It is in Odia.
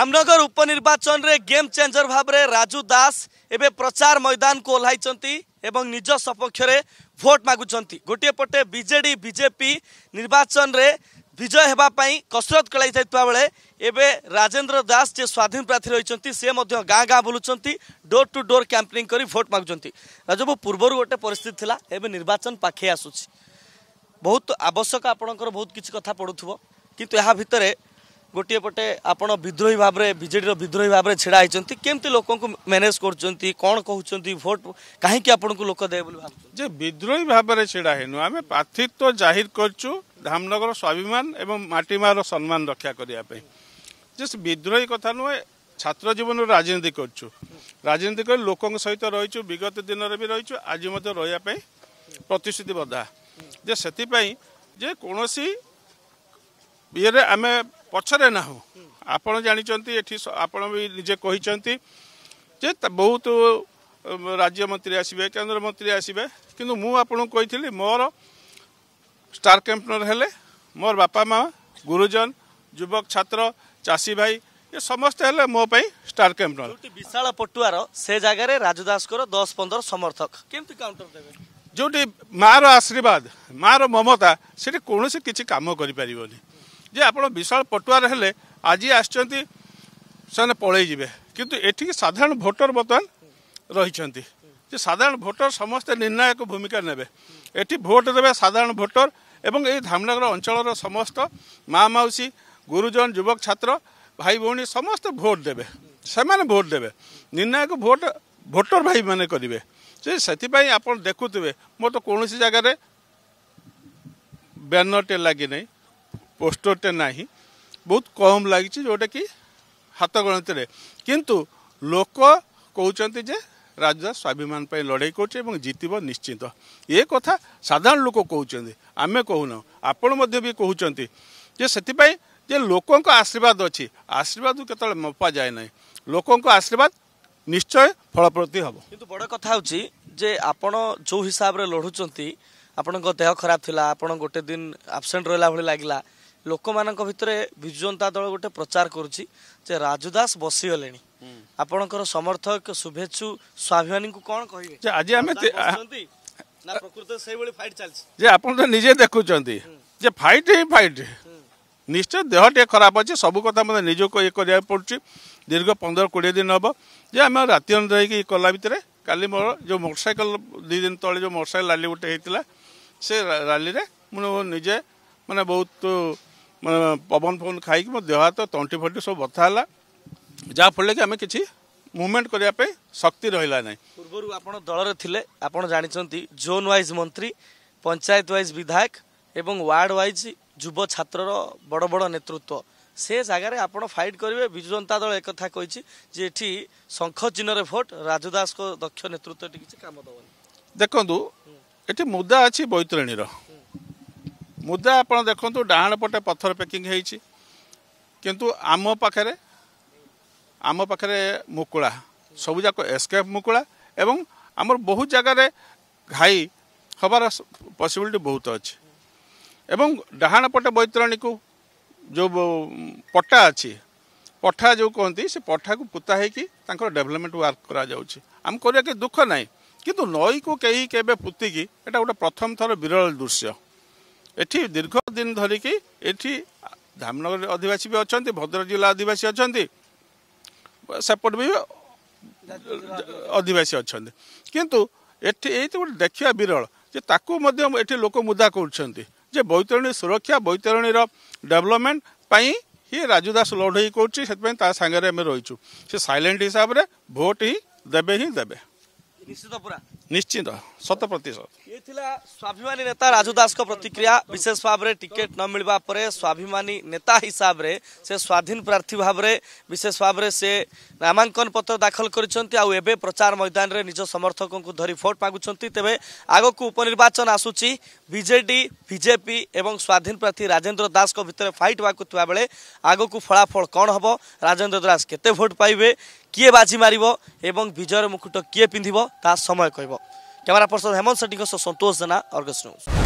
ଜାମନଗର ଉପନିର୍ବାଚନରେ ଗେମ୍ ଚେଞ୍ଜର ଭାବରେ ରାଜୁ ଦାସ ଏବେ ପ୍ରଚାର ମଇଦାନକୁ ଓହ୍ଲାଇଛନ୍ତି ଏବଂ ନିଜ ସପକ୍ଷରେ ଭୋଟ ମାଗୁଛନ୍ତି ଗୋଟିଏ ପଟେ ବିଜେଡ଼ି ବିଜେପି ନିର୍ବାଚନରେ ବିଜୟ ହେବା ପାଇଁ କସରତ କଳାଇଥାଇଥିବା ବେଳେ ଏବେ ରାଜେନ୍ଦ୍ର ଦାସ ଯିଏ ସ୍ୱାଧୀନ ପ୍ରାର୍ଥୀ ରହିଛନ୍ତି ସେ ମଧ୍ୟ ଗାଁ ଗାଁ ବୁଲୁଛନ୍ତି ଡୋର୍ ଟୁ ଡୋର୍ କ୍ୟାମ୍ପେନିଂ କରି ଭୋଟ ମାଗୁଛନ୍ତି ରାଜବାବୁ ପୂର୍ବରୁ ଗୋଟେ ପରିସ୍ଥିତି ଥିଲା ଏବେ ନିର୍ବାଚନ ପାଖେଇ ଆସୁଛି ବହୁତ ଆବଶ୍ୟକ ଆପଣଙ୍କର ବହୁତ କିଛି କଥା ପଡ଼ୁଥିବ କିନ୍ତୁ ଏହା ଭିତରେ ଗୋଟିଏ ପଟେ ଆପଣ ବିଦ୍ରୋହୀ ଭାବରେ ବିଜେଡ଼ିର ବିଦ୍ରୋହୀ ଭାବରେ ଛିଡ଼ା ହେଇଛନ୍ତି କେମିତି ଲୋକଙ୍କୁ ମ୍ୟାନେଜ୍ କରୁଛନ୍ତି କ'ଣ କହୁଛନ୍ତି ଭୋଟ୍ କାହିଁକି ଆପଣଙ୍କୁ ଲୋକ ଦେବେ ବୋଲି ଭାବୁଛନ୍ତି ଯେ ବିଦ୍ରୋହୀ ଭାବରେ ଛିଡ଼ା ହେଇନୁ ଆମେ ପ୍ରାର୍ଥୀତ୍ୱ ଜାହିର କରିଛୁ ଧାମନଗର ସ୍ୱାଭିମାନ ଏବଂ ମାଟିମାର ସମ୍ମାନ ରକ୍ଷା କରିବା ପାଇଁ ଯେ ବିଦ୍ରୋହୀ କଥା ନୁହେଁ ଛାତ୍ର ଜୀବନରୁ ରାଜନୀତି କରୁଛୁ ରାଜନୀତି କରି ଲୋକଙ୍କ ସହିତ ରହିଛୁ ବିଗତ ଦିନରେ ବି ରହିଛୁ ଆଜି ମଧ୍ୟ ରହିବା ପାଇଁ ପ୍ରତିଶ୍ରୁତିବଦ୍ଧ ଯେ ସେଥିପାଇଁ ଯେ କୌଣସି ଇଏରେ ଆମେ ପଛରେ ନାହୁଁ ଆପଣ ଜାଣିଛନ୍ତି ଏଠି ଆପଣ ବି ନିଜେ କହିଛନ୍ତି ଯେ ବହୁତ ରାଜ୍ୟମନ୍ତ୍ରୀ ଆସିବେ କେନ୍ଦ୍ରମନ୍ତ୍ରୀ ଆସିବେ କିନ୍ତୁ ମୁଁ ଆପଣଙ୍କୁ କହିଥିଲି ମୋର ଷ୍ଟାର୍ କ୍ୟାମ୍ପନର ହେଲେ ମୋର ବାପା ମା ଗୁରୁଜନ ଯୁବକ ଛାତ୍ର ଚାଷୀ ଭାଇ ଏ ସମସ୍ତେ ହେଲେ ମୋ ପାଇଁ ଷ୍ଟାର୍ କ୍ୟାମ୍ପନର ବିଶାଳ ପଟୁଆର ସେ ଜାଗାରେ ରାଜୁ ଦାସଙ୍କର ଦଶ ପନ୍ଦର ସମର୍ଥକ କେମିତି କାଉଣ୍ଟର ଦେବେ ଯେଉଁଠି ମାଆର ଆଶୀର୍ବାଦ ମାଆର ମମତା ସେଠି କୌଣସି କିଛି କାମ କରିପାରିବନି ଯେ ଆପଣ ବିଶାଳ ପଟୁଆର ହେଲେ ଆଜି ଆସିଛନ୍ତି ସେମାନେ ପଳେଇ ଯିବେ କିନ୍ତୁ ଏଠିକି ସାଧାରଣ ଭୋଟର ବର୍ତ୍ତମାନ ରହିଛନ୍ତି ଯେ ସାଧାରଣ ଭୋଟର ସମସ୍ତେ ନିର୍ଣ୍ଣାୟକ ଭୂମିକା ନେବେ ଏଠି ଭୋଟ ଦେବେ ସାଧାରଣ ଭୋଟର ଏବଂ ଏହି ଧାମନଗର ଅଞ୍ଚଳର ସମସ୍ତ ମା ମାଉସୀ ଗୁରୁଜନ ଯୁବକ ଛାତ୍ର ଭାଇ ଭଉଣୀ ସମସ୍ତେ ଭୋଟ ଦେବେ ସେମାନେ ଭୋଟ ଦେବେ ନିର୍ଣ୍ଣାୟକ ଭୋଟ ଭୋଟର ଭାଇମାନେ କରିବେ ସେ ସେଥିପାଇଁ ଆପଣ ଦେଖୁଥିବେ ମୋର ତ କୌଣସି ଜାଗାରେ ବ୍ୟାନରଟେ ଲାଗିନାହିଁ ପୋଷ୍ଟରଟେ ନାହିଁ ବହୁତ କମ୍ ଲାଗିଛି ଯେଉଁଟାକି ହାତ ଗଣତିରେ କିନ୍ତୁ ଲୋକ କହୁଛନ୍ତି ଯେ ରାଜା ସ୍ୱାଭିମାନ ପାଇଁ ଲଢ଼େଇ କରୁଛି ଏବଂ ଜିତିବ ନିଶ୍ଚିତ ଏ କଥା ସାଧାରଣ ଲୋକ କହୁଛନ୍ତି ଆମେ କହୁନାହୁଁ ଆପଣ ମଧ୍ୟ ବି କହୁଛନ୍ତି ଯେ ସେଥିପାଇଁ ଯେ ଲୋକଙ୍କ ଆଶୀର୍ବାଦ ଅଛି ଆଶୀର୍ବାଦକୁ କେତେବେଳେ ମପାଯାଏ ନାହିଁ ଲୋକଙ୍କ ଆଶୀର୍ବାଦ ନିଶ୍ଚୟ ଫଳପ୍ରତି ହେବ କିନ୍ତୁ ବଡ଼ କଥା ହେଉଛି ଯେ ଆପଣ ଯେଉଁ ହିସାବରେ ଲଢ଼ୁଛନ୍ତି ଆପଣଙ୍କ ଦେହ ଖରାପ ଥିଲା ଆପଣ ଗୋଟେ ଦିନ ଆବସେଣ୍ଟ ରହିଲା ଭଳି ଲାଗିଲା ଲୋକମାନଙ୍କ ଭିତରେ ବିଜୁ ଜନତା ଦଳ ଗୋଟେ ପ୍ରଚାର କରୁଛି ଯେ ରାଜୁ ଦାସ ବସିଗଲେଣି ଆପଣଙ୍କର ସମର୍ଥକ ଶୁଭେଚ୍ଛୁ ସ୍ୱାଭିମାନୀଙ୍କୁ କଣ କହିବେ ଆଜି ଆମେ ଯେ ଆପଣ ତ ନିଜେ ଦେଖୁଛନ୍ତି ଯେ ଫାଇଟ୍ ହିଁ ଫାଇଟ୍ ନିଶ୍ଚୟ ଦେହ ଟିକେ ଖରାପ ଅଛି ସବୁ କଥା ମୋତେ ନିଜକୁ ଇଏ କରିବାକୁ ପଡ଼ୁଛି ଦୀର୍ଘ ପନ୍ଦର କୋଡ଼ିଏ ଦିନ ହେବ ଯେ ଆମେ ରାତି ଅନୁଯାୟୀ ଇଏ କଲା ଭିତରେ କାଲି ମୋର ଯେଉଁ ମୋଟରସାଇକେଲ ଦୁଇ ଦିନ ତଳେ ଯେଉଁ ମୋଟରସାଇକେଲ ରାଲି ଗୋଟେ ହେଇଥିଲା ସେ ରାଲିରେ ମୁଁ ନିଜେ ମାନେ ବହୁତ ପବନ ଫବନ ଖାଇକି ମୋ ଦେହ ହାତ ତଣ୍ଟି ଫଣ୍ଟି ସବୁ ବଥା ହେଲା ଯାହାଫଳରେ କି ଆମେ କିଛି ମୁଭମେଣ୍ଟ କରିବା ପାଇଁ ଶକ୍ତି ରହିଲା ନାହିଁ ପୂର୍ବରୁ ଆପଣ ଦଳରେ ଥିଲେ ଆପଣ ଜାଣିଛନ୍ତି ଜୋନ୍ ୱାଇଜ୍ ମନ୍ତ୍ରୀ ପଞ୍ଚାୟତ ୱାଇଜ୍ ବିଧାୟକ ଏବଂ ୱାର୍ଡ ୱାଇଜ୍ ଯୁବ ଛାତ୍ରର ବଡ଼ ବଡ଼ ନେତୃତ୍ୱ ସେ ଜାଗାରେ ଆପଣ ଫାଇଟ୍ କରିବେ ବିଜୁ ଜନତା ଦଳ ଏକଥା କହିଛି ଯେ ଏଠି ଶଙ୍ଖ ଚିହ୍ନରେ ଭୋଟ୍ ରାଜୁ ଦାସଙ୍କ ଦକ୍ଷ ନେତୃତ୍ୱ ଏଠି କିଛି କାମ ଦେବନି ଦେଖନ୍ତୁ ଏଠି ମୁଦା ଅଛି ବୈତରଣୀର ମୁଦା ଆପଣ ଦେଖନ୍ତୁ ଡାହାଣ ପଟେ ପଥର ପ୍ୟାକିଂ ହେଇଛି କିନ୍ତୁ ଆମ ପାଖରେ ଆମ ପାଖରେ ମୁକୁଳା ସବୁଯାକ ଏସ୍କେପ୍ ମୁକୁଳା ଏବଂ ଆମର ବହୁତ ଜାଗାରେ ଘାଇ ହେବାର ପସିବିଲିଟି ବହୁତ ଅଛି ଏବଂ ଡାହାଣ ପଟେ ବୈତରଣୀକୁ ଯେଉଁ ପଟା ଅଛି ପଠା ଯେଉଁ କହନ୍ତି ସେ ପଠାକୁ ପୋତା ହେଇକି ତାଙ୍କର ଡେଭଲପମେଣ୍ଟ ୱାର୍କ କରାଯାଉଛି ଆମେ କରିବା କି ଦୁଃଖ ନାହିଁ କିନ୍ତୁ ନଈକୁ କେହି କେବେ ପୋତିକି ଏଇଟା ଗୋଟେ ପ୍ରଥମ ଥର ବିରଳ ଦୃଶ୍ୟ এটি দীর্ঘ দিন ধরিকি এটি ধামনগর অধিবাসী বি অছন্তি ভদ্রক জেলা অধিবাসী অছন্তি সেপট বি অধিবাসী অছন্তি কিন্তু এটি এই তো গোটে বিরল যে তাকু মধ্যে এটি লোক মুদা করছন্তি যে বৈতরণী সুরক্ষা বৈতরণীর ডেভেলপমেন্ট পাই হি রাজু দাস লড়াই করছি সেপাই তা সাংরে আমি রইছু সে সাইলেন্ট হিসাবরে ভোট হি দেবে হি দেবে নিশ্চিত পুরা ନିଶ୍ଚିତ ଶତ ପ୍ରତିଶତ ଇଏ ଥିଲା ସ୍ୱାଭିମାନୀ ନେତା ରାଜୁ ଦାସଙ୍କ ପ୍ରତିକ୍ରିୟା ବିଶେଷ ଭାବରେ ଟିକେଟ୍ ନ ମିଳିବା ପରେ ସ୍ୱାଭିମାନୀ ନେତା ହିସାବରେ ସେ ସ୍ୱାଧୀନ ପ୍ରାର୍ଥୀ ଭାବରେ ବିଶେଷ ଭାବରେ ସେ ନାମାଙ୍କନ ପତ୍ର ଦାଖଲ କରିଛନ୍ତି ଆଉ ଏବେ ପ୍ରଚାର ମୈଦାନରେ ନିଜ ସମର୍ଥକଙ୍କୁ ଧରି ଭୋଟ୍ ମାଗୁଛନ୍ତି ତେବେ ଆଗକୁ ଉପନିର୍ବାଚନ ଆସୁଛି ବିଜେଡି ବିଜେପି ଏବଂ ସ୍ୱାଧୀନ ପ୍ରାର୍ଥୀ ରାଜେନ୍ଦ୍ର ଦାସଙ୍କ ଭିତରେ ଫାଇଟ୍ ହେବାକୁ ଥିବାବେଳେ ଆଗକୁ ଫଳାଫଳ କ'ଣ ହେବ ରାଜେନ୍ଦ୍ର ଦାସ କେତେ ଭୋଟ୍ ପାଇବେ କିଏ ବାଜି ମାରିବ ଏବଂ ବିଜୟର ମୁକୁଟ କିଏ ପିନ୍ଧିବ ତାହା ସମୟ କହିବ क्यामेरा पर्सन हेमंत सेट्टी सह जना अर्गस न्युज